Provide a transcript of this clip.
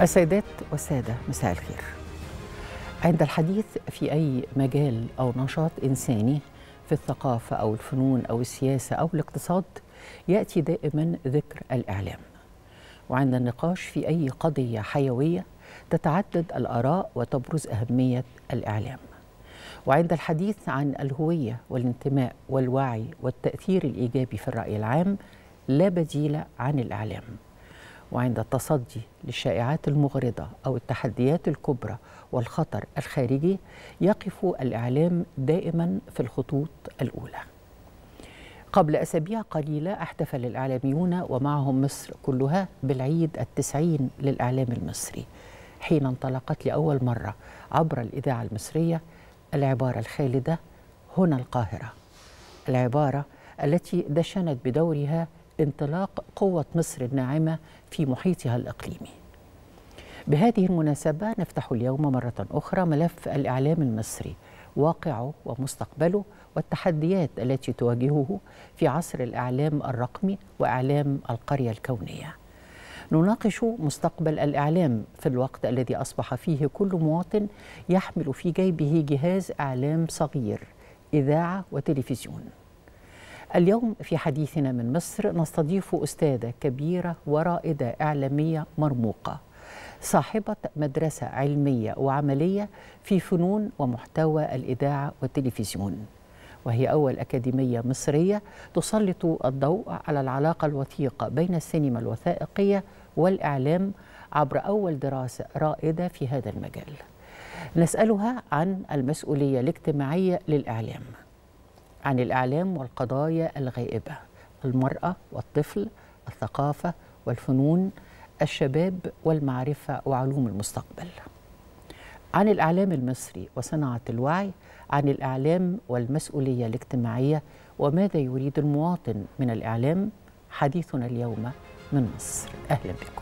السيدات والسادة مساء الخير عند الحديث في أي مجال أو نشاط إنساني في الثقافة أو الفنون أو السياسة أو الاقتصاد يأتي دائما ذكر الإعلام وعند النقاش في أي قضية حيوية تتعدد الآراء وتبرز أهمية الإعلام وعند الحديث عن الهوية والانتماء والوعي والتأثير الإيجابي في الرأي العام لا بديل عن الإعلام وعند التصدي للشائعات المغرضة أو التحديات الكبرى والخطر الخارجي يقف الإعلام دائما في الخطوط الأولى قبل أسابيع قليلة احتفل الإعلاميون ومعهم مصر كلها بالعيد التسعين للإعلام المصري حين انطلقت لأول مرة عبر الإذاعة المصرية العبارة الخالدة هنا القاهرة العبارة التي دشنت بدورها انطلاق قوة مصر الناعمة في محيطها الإقليمي بهذه المناسبة نفتح اليوم مرة أخرى ملف الإعلام المصري واقعه ومستقبله والتحديات التي تواجهه في عصر الإعلام الرقمي وإعلام القرية الكونية نناقش مستقبل الإعلام في الوقت الذي أصبح فيه كل مواطن يحمل في جيبه جهاز إعلام صغير إذاعة وتلفزيون اليوم في حديثنا من مصر نستضيف أستاذة كبيرة ورائدة إعلامية مرموقة صاحبة مدرسة علمية وعملية في فنون ومحتوى الإذاعة والتلفزيون وهي أول أكاديمية مصرية تسلط الضوء على العلاقة الوثيقة بين السينما الوثائقية والإعلام عبر أول دراسة رائدة في هذا المجال نسألها عن المسؤولية الاجتماعية للإعلام عن الإعلام والقضايا الغائبة المرأة والطفل الثقافة والفنون الشباب والمعرفة وعلوم المستقبل عن الإعلام المصري وصناعة الوعي عن الإعلام والمسؤولية الاجتماعية وماذا يريد المواطن من الإعلام حديثنا اليوم من مصر أهلا بكم